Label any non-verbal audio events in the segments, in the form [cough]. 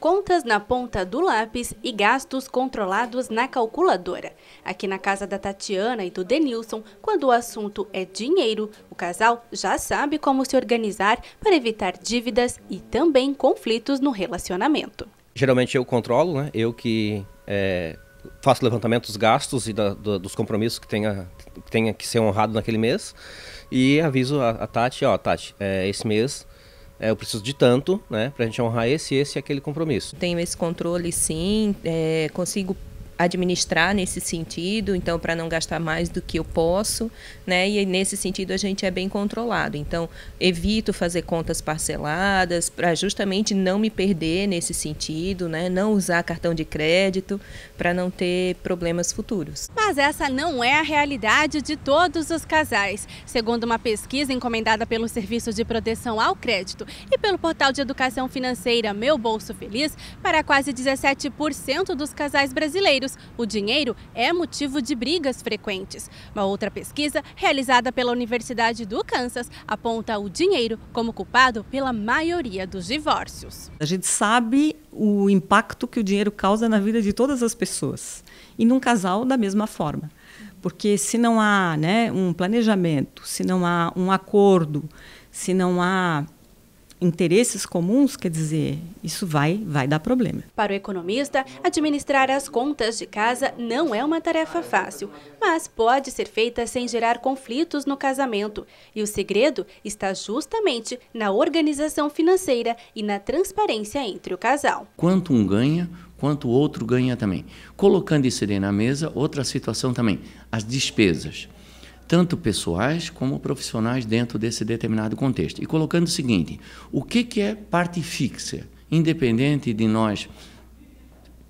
contas na ponta do lápis e gastos controlados na calculadora. Aqui na casa da Tatiana e do Denilson, quando o assunto é dinheiro, o casal já sabe como se organizar para evitar dívidas e também conflitos no relacionamento. Geralmente eu controlo, né? Eu que é, faço levantamento dos gastos e da, do, dos compromissos que tenha, que tenha que ser honrado naquele mês e aviso a, a Tati, ó, Tati, é, esse mês é, eu preciso de tanto, né, para a gente honrar esse, esse e aquele compromisso. Tenho esse controle, sim, é, consigo administrar nesse sentido, então para não gastar mais do que eu posso, né? E nesse sentido a gente é bem controlado. Então evito fazer contas parceladas para justamente não me perder nesse sentido, né? Não usar cartão de crédito para não ter problemas futuros. Mas essa não é a realidade de todos os casais. Segundo uma pesquisa encomendada pelo Serviço de Proteção ao Crédito e pelo portal de educação financeira Meu Bolso Feliz, para quase 17% dos casais brasileiros o dinheiro é motivo de brigas frequentes. Uma outra pesquisa, realizada pela Universidade do Kansas, aponta o dinheiro como culpado pela maioria dos divórcios. A gente sabe o impacto que o dinheiro causa na vida de todas as pessoas e num casal da mesma forma. Porque se não há né, um planejamento, se não há um acordo, se não há interesses comuns, quer dizer, isso vai, vai dar problema. Para o economista, administrar as contas de casa não é uma tarefa fácil, mas pode ser feita sem gerar conflitos no casamento. E o segredo está justamente na organização financeira e na transparência entre o casal. Quanto um ganha, quanto o outro ganha também. Colocando isso aí na mesa, outra situação também, as despesas tanto pessoais como profissionais dentro desse determinado contexto. E colocando o seguinte: o que, que é parte fixa, independente de nós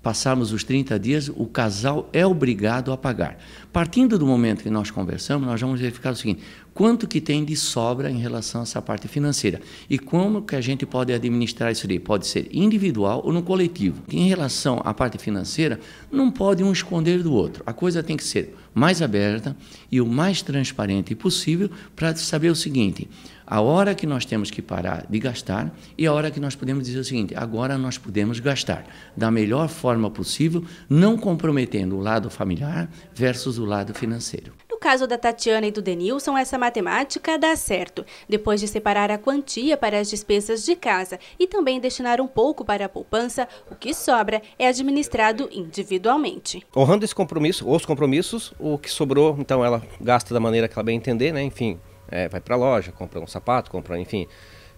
passarmos os 30 dias, o casal é obrigado a pagar. Partindo do momento que nós conversamos, nós vamos verificar o seguinte: quanto que tem de sobra em relação a essa parte financeira e como que a gente pode administrar isso aí? Pode ser individual ou no coletivo. Em relação à parte financeira, não pode um esconder do outro. A coisa tem que ser mais aberta e o mais transparente possível para saber o seguinte: a hora que nós temos que parar de gastar e a hora que nós podemos dizer o seguinte: agora nós podemos gastar da melhor forma possível, não comprometendo o lado familiar versus o lado financeiro. No caso da Tatiana e do Denilson, essa matemática dá certo. Depois de separar a quantia para as despesas de casa e também destinar um pouco para a poupança, o que sobra é administrado individualmente. Honrando esse compromisso, os compromissos, o que sobrou, então ela gasta da maneira que ela bem entender, né? Enfim, é, vai para a loja, compra um sapato, compra, enfim,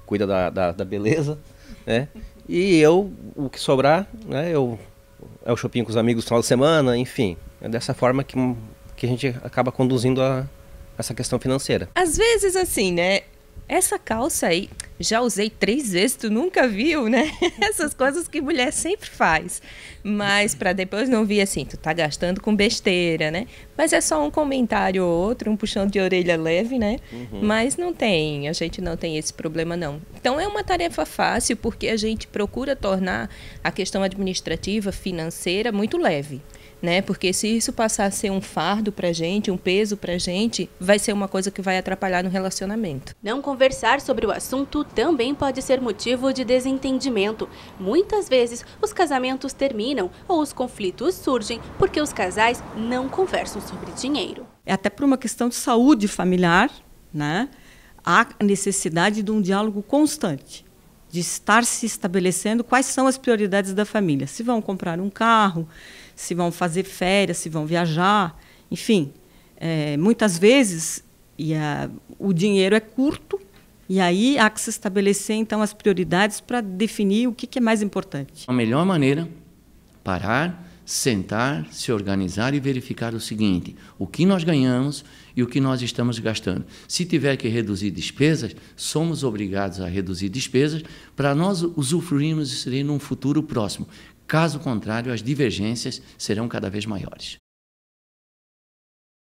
cuida da, da, da beleza, [laughs] né? E eu, o que sobrar, né, eu é o shopping com os amigos no final de semana, enfim. É dessa forma que, que a gente acaba conduzindo a, essa questão financeira. Às vezes, assim, né? Essa calça aí, já usei três vezes, tu nunca viu, né? [laughs] Essas coisas que mulher sempre faz. Mas para depois não vir assim, tu tá gastando com besteira, né? Mas é só um comentário ou outro, um puxão de orelha leve, né? Uhum. Mas não tem, a gente não tem esse problema não. Então é uma tarefa fácil porque a gente procura tornar a questão administrativa, financeira muito leve né? Porque se isso passar a ser um fardo pra gente, um peso pra gente, vai ser uma coisa que vai atrapalhar no relacionamento. Não conversar sobre o assunto também pode ser motivo de desentendimento. Muitas vezes os casamentos terminam ou os conflitos surgem porque os casais não conversam sobre dinheiro. É até por uma questão de saúde familiar, né? Há necessidade de um diálogo constante de estar se estabelecendo quais são as prioridades da família. Se vão comprar um carro, se vão fazer férias, se vão viajar, enfim. É, muitas vezes e a, o dinheiro é curto e aí há que se estabelecer então as prioridades para definir o que, que é mais importante. A melhor maneira parar sentar, se organizar e verificar o seguinte: o que nós ganhamos e o que nós estamos gastando. Se tiver que reduzir despesas, somos obrigados a reduzir despesas para nós usufruirmos isso num futuro próximo. Caso contrário, as divergências serão cada vez maiores.